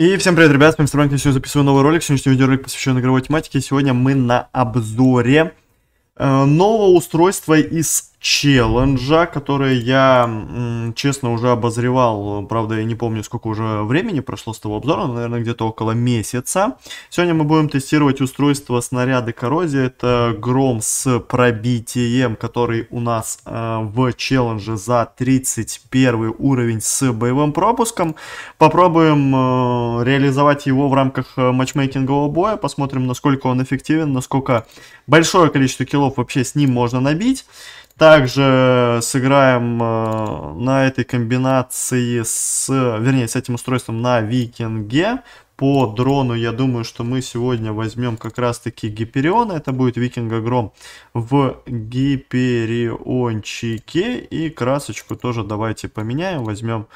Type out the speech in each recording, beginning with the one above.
И всем привет, ребят, с вами Стронки, сегодня записываю новый ролик, сегодняшний видеоролик посвящен игровой тематике, сегодня мы на обзоре э, нового устройства из челленджа, который я, честно, уже обозревал. Правда, я не помню, сколько уже времени прошло с того обзора, но, наверное, где-то около месяца. Сегодня мы будем тестировать устройство снаряды коррозии. Это гром с пробитием, который у нас э, в челлендже за 31 уровень с боевым пропуском. Попробуем э, реализовать его в рамках э, матчмейкингового боя. Посмотрим, насколько он эффективен, насколько большое количество киллов вообще с ним можно набить. Также сыграем э, на этой комбинации с, вернее, с этим устройством на викинге. По дрону, я думаю, что мы сегодня возьмем как раз-таки Гипериона. Это будет Викинг Огром в Гипериончике. И красочку тоже давайте поменяем. Возьмем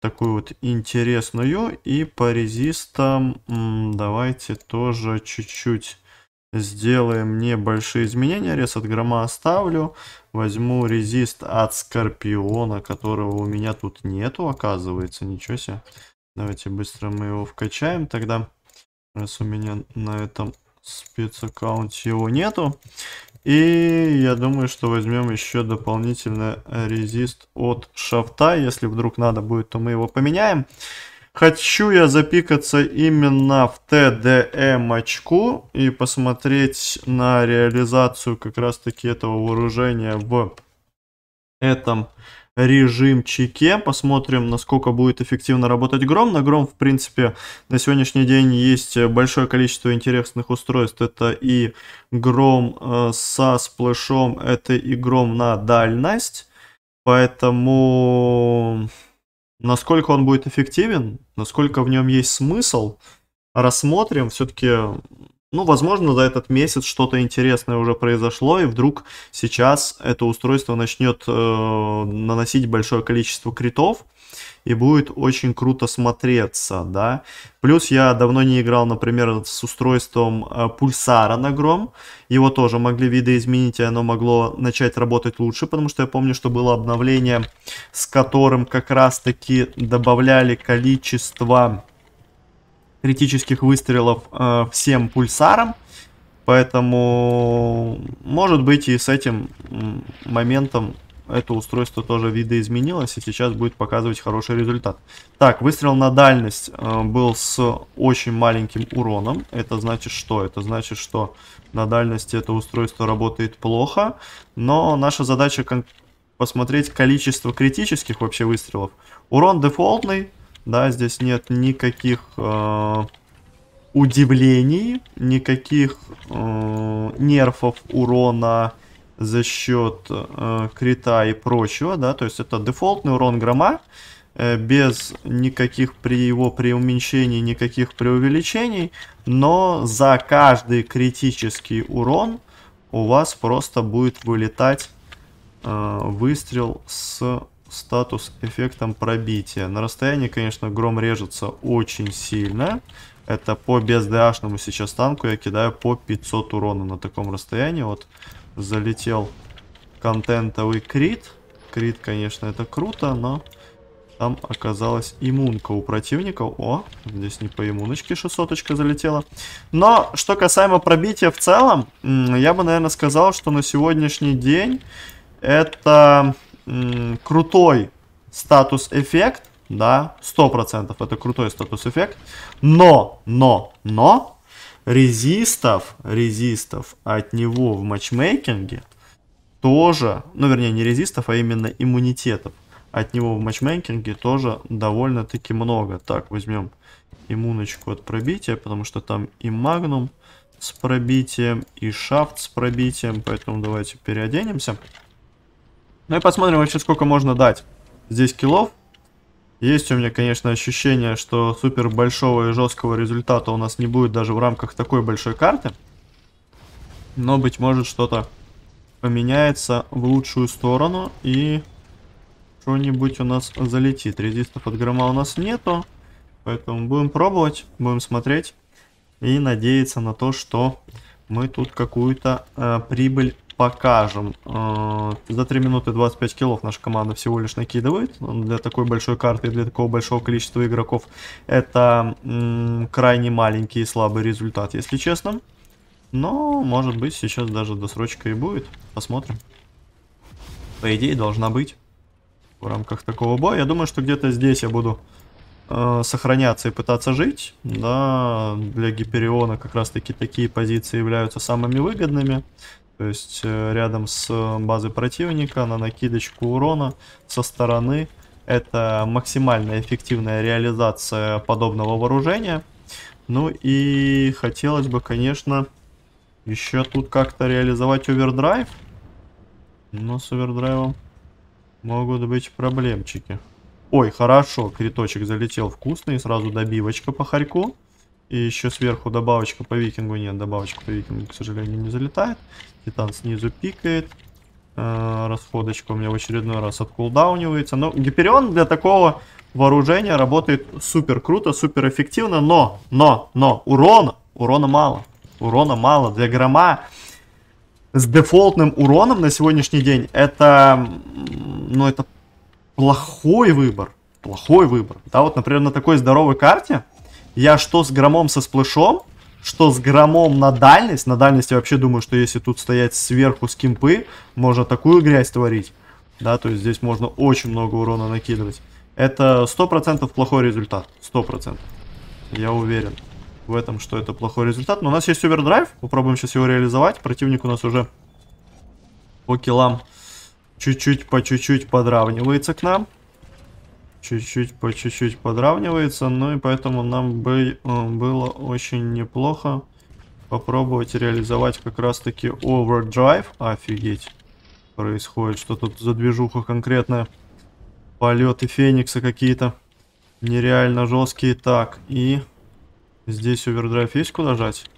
такую вот интересную. И по резистам давайте тоже чуть-чуть сделаем небольшие изменения. Рез от грома оставлю. Возьму резист от Скорпиона, которого у меня тут нету, оказывается. Ничего себе. Давайте быстро мы его вкачаем тогда. Раз у меня на этом спецаккаунте его нету. И я думаю, что возьмем еще дополнительно резист от шафта. Если вдруг надо будет, то мы его поменяем. Хочу я запикаться именно в ТДМ очку и посмотреть на реализацию как раз таки этого вооружения в этом режимчике. Посмотрим, насколько будет эффективно работать Гром. На Гром, в принципе, на сегодняшний день есть большое количество интересных устройств. Это и Гром э, со сплэшом, это и Гром на дальность. Поэтому Насколько он будет эффективен, насколько в нем есть смысл, рассмотрим. Все-таки, ну, возможно, за этот месяц что-то интересное уже произошло, и вдруг сейчас это устройство начнет э, наносить большое количество критов и будет очень круто смотреться, да. Плюс я давно не играл, например, с устройством э, пульсара на гром, его тоже могли видоизменить, и оно могло начать работать лучше, потому что я помню, что было обновление, с которым как раз-таки добавляли количество критических выстрелов э, всем пульсарам, Поэтому, может быть, и с этим моментом это устройство тоже видоизменилось и сейчас будет показывать хороший результат. Так, выстрел на дальность э, был с очень маленьким уроном. Это значит что? Это значит, что на дальности это устройство работает плохо, но наша задача посмотреть количество критических вообще выстрелов. Урон дефолтный, да, здесь нет никаких... Э, удивлений, никаких э, нерфов, урона, за счет э, крита и прочего, да, то есть это дефолтный урон грома, э, без никаких при его преуменьшений, никаких преувеличений, но за каждый критический урон у вас просто будет вылетать э, выстрел с статус эффектом пробития. На расстоянии, конечно, гром режется очень сильно, это по бездашному сейчас танку я кидаю по 500 урона на таком расстоянии. Вот залетел контентовый крит. Крит, конечно, это круто, но там оказалась иммунка у противника. О, здесь не по иммуночке шестоточка залетела. Но, что касаемо пробития в целом, я бы, наверное, сказал, что на сегодняшний день это крутой статус-эффект. Да, 100% это крутой статус-эффект. Но, но, но, резистов, резистов от него в матчмейкинге тоже, ну вернее не резистов, а именно иммунитетов от него в матчмейкинге тоже довольно-таки много. Так, возьмем иммуночку от пробития, потому что там и магнум с пробитием, и шафт с пробитием, поэтому давайте переоденемся. Ну и посмотрим вообще сколько можно дать. Здесь килов есть у меня, конечно, ощущение, что супер большого и жесткого результата у нас не будет даже в рамках такой большой карты. Но, быть может, что-то поменяется в лучшую сторону и что-нибудь у нас залетит. Резистов от грома у нас нету, поэтому будем пробовать, будем смотреть и надеяться на то, что мы тут какую-то э, прибыль покажем. Э, за 3 минуты 25 киллов наша команда всего лишь накидывает. Для такой большой карты и для такого большого количества игроков это крайне маленький и слабый результат, если честно. Но, может быть, сейчас даже досрочка и будет. Посмотрим. По идее, должна быть. В рамках такого боя. Я думаю, что где-то здесь я буду э, сохраняться и пытаться жить. Да, для Гипериона как раз-таки такие позиции являются самыми выгодными. То есть э, рядом с э, базой противника на накидочку урона со стороны. Это максимально эффективная реализация подобного вооружения. Ну и хотелось бы, конечно, еще тут как-то реализовать овердрайв. Но с овердрайвом могут быть проблемчики. Ой, хорошо, криточек залетел вкусный, сразу добивочка по хорьку. И еще сверху добавочка по викингу. Нет, добавочка по викингу, к сожалению, не залетает. Титан снизу пикает. Э, расходочка у меня в очередной раз откулдаунивается. Но Гиперион для такого вооружения работает супер круто, супер эффективно. Но, но, но, урона, урона мало. Урона мало. Для грома с дефолтным уроном на сегодняшний день это, ну, это плохой выбор. Плохой выбор. Да, вот, например, на такой здоровой карте я что с громом со сплэшом, что с громом на дальность. На дальность я вообще думаю, что если тут стоять сверху с кимпы, можно такую грязь творить. Да, то есть здесь можно очень много урона накидывать. Это 100% плохой результат. 100%. Я уверен в этом, что это плохой результат. Но у нас есть овердрайв. Попробуем сейчас его реализовать. Противник у нас уже по килам чуть-чуть по чуть-чуть подравнивается к нам чуть-чуть по чуть-чуть подравнивается, ну и поэтому нам бы, э, было очень неплохо попробовать реализовать как раз-таки overdrive, Офигеть, происходит, что тут за движуха конкретная. Полеты Феникса какие-то нереально жесткие. Так, и здесь overdrive есть куда жать?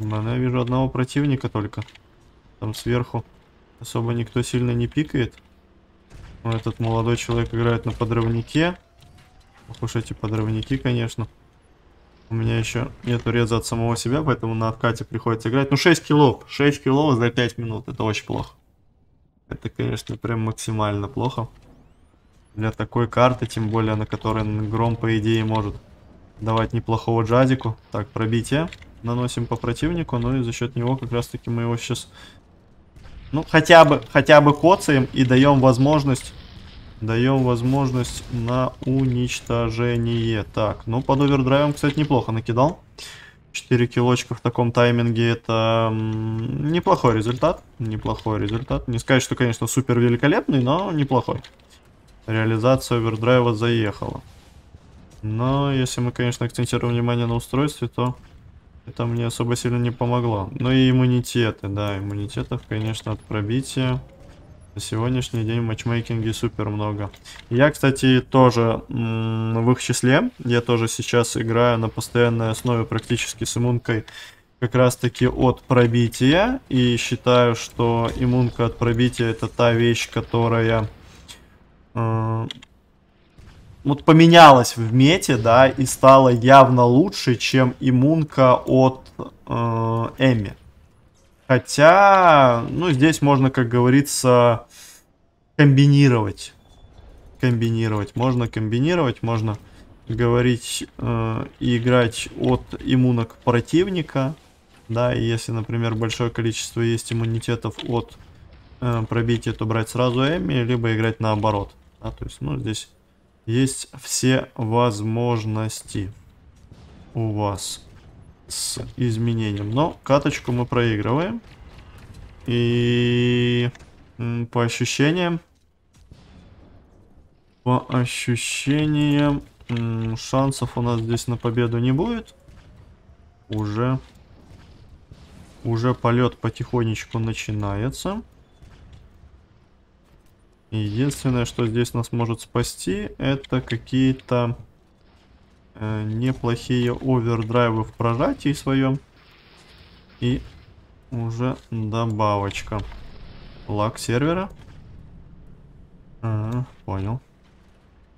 Наверное, ну, я вижу одного противника только. Там сверху особо никто сильно не пикает. Ну Этот молодой человек играет на подрывнике. Ох уж эти подрывники, конечно. У меня еще нету реза от самого себя, поэтому на откате приходится играть. Ну, 6 килов. 6 килов за 5 минут. Это очень плохо. Это, конечно, прям максимально плохо. Для такой карты, тем более, на которой Гром, по идее, может давать неплохого джазику. Так, пробитие. Наносим по противнику. Ну и за счет него как раз-таки мы его сейчас ну, хотя бы, хотя бы коцаем и даем возможность Даем возможность на уничтожение. Так, ну под овердрайвом, кстати, неплохо накидал. 4 килочка в таком тайминге это неплохой результат. Неплохой результат. Не сказать, что, конечно, супер великолепный, но неплохой. Реализация овердрайва заехала. Но если мы, конечно, акцентируем внимание на устройстве, то это мне особо сильно не помогло. Ну и иммунитеты, да, иммунитетов, конечно, от пробития. На сегодняшний день матчмейкинги супер много. Я, кстати, тоже в их числе. Я тоже сейчас играю на постоянной основе практически с иммункой как раз таки от пробития. И считаю, что иммунка от пробития это та вещь, которая... Э, вот поменялась в мете, да, и стала явно лучше, чем иммунка от э, Эми. Хотя, ну, здесь можно, как говорится, комбинировать. Комбинировать. Можно комбинировать, можно говорить э, и играть от иммунок противника. Да, и если, например, большое количество есть иммунитетов от э, пробития, то брать сразу Эми, либо играть наоборот. А, то есть, ну, здесь есть все возможности у вас с изменением. Но каточку мы проигрываем. И по ощущениям, по ощущениям, шансов у нас здесь на победу не будет. Уже, уже полет потихонечку начинается. Единственное, что здесь нас может спасти, это какие-то э, неплохие овердрайвы в прожатии своем. И уже добавочка. лак сервера. Ага, понял.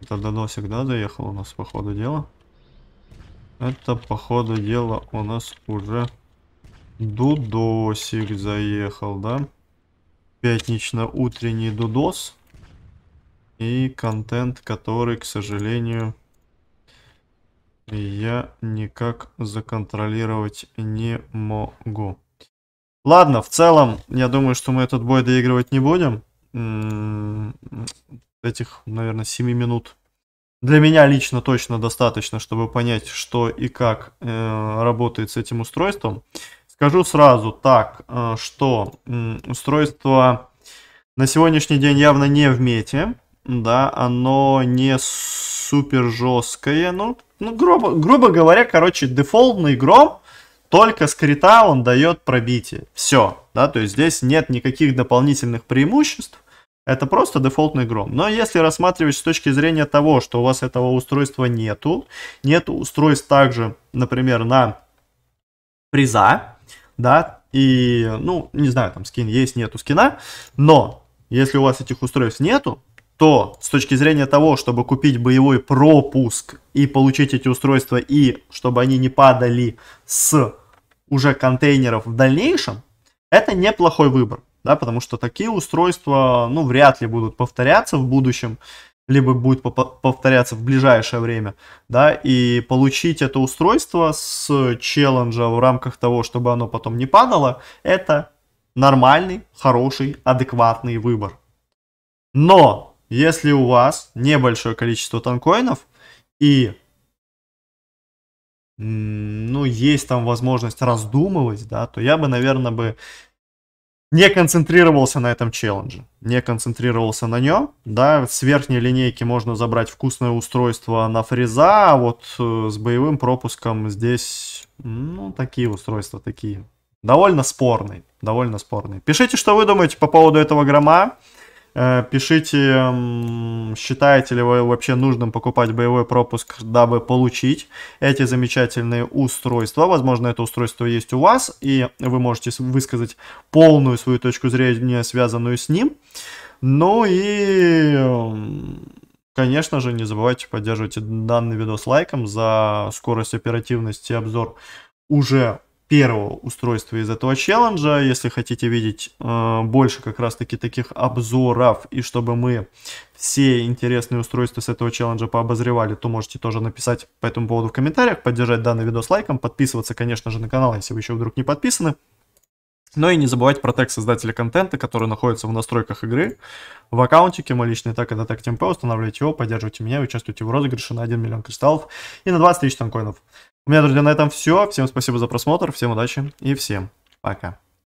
Это доносик, да, доехал у нас, по ходу дела. Это, по ходу дела, у нас уже дудосик заехал, да? Пятнично-утренний дудос. И контент, который, к сожалению, я никак законтролировать не могу. Ладно, в целом, я думаю, что мы этот бой доигрывать не будем. Этих, наверное, 7 минут для меня лично точно достаточно, чтобы понять, что и как э, работает с этим устройством. Скажу сразу так, э, что э, устройство на сегодняшний день явно не в мете да, оно не супер жесткое, ну, ну грубо, грубо говоря, короче, дефолтный гром, только с крита он дает пробитие, все, да, то есть здесь нет никаких дополнительных преимуществ, это просто дефолтный гром. Но если рассматривать с точки зрения того, что у вас этого устройства нету, нету устройств также, например, на приза, да, и, ну, не знаю, там скин есть, нету скина, но если у вас этих устройств нету, то с точки зрения того, чтобы купить боевой пропуск и получить эти устройства, и чтобы они не падали с уже контейнеров в дальнейшем, это неплохой выбор, да, потому что такие устройства, ну, вряд ли будут повторяться в будущем, либо будет повторяться в ближайшее время, да, и получить это устройство с челленджа в рамках того, чтобы оно потом не падало, это нормальный, хороший, адекватный выбор. Но если у вас небольшое количество танкоинов и ну, есть там возможность раздумывать, да, то я бы, наверное, бы не концентрировался на этом челлендже, не концентрировался на нем, да, с верхней линейки можно забрать вкусное устройство на фреза, а вот э, с боевым пропуском здесь, ну, такие устройства, такие, довольно спорные, довольно спорные. Пишите, что вы думаете по поводу этого грома, Э, пишите, считаете ли вы вообще нужным покупать боевой пропуск, дабы получить эти замечательные устройства. Возможно, это устройство есть у вас, и вы можете высказать полную свою точку зрения, связанную с ним. Ну и, конечно же, не забывайте поддерживать данный видос лайком за скорость, оперативности обзор уже первого устройства из этого челленджа. Если хотите видеть э, больше как раз таки таких обзоров и чтобы мы все интересные устройства с этого челленджа пообозревали, то можете тоже написать по этому поводу в комментариях, поддержать данный видос лайком, подписываться, конечно же, на канал, если вы еще вдруг не подписаны. Но и не забывать про тег создателя контента, который находится в настройках игры. В аккаунтике мой личный тег это так темпе, устанавливайте его, поддерживайте меня, участвуйте в розыгрыше на 1 миллион кристаллов и на 20 тысяч танкоинов. У меня, друзья, на этом все. Всем спасибо за просмотр, всем удачи и всем пока.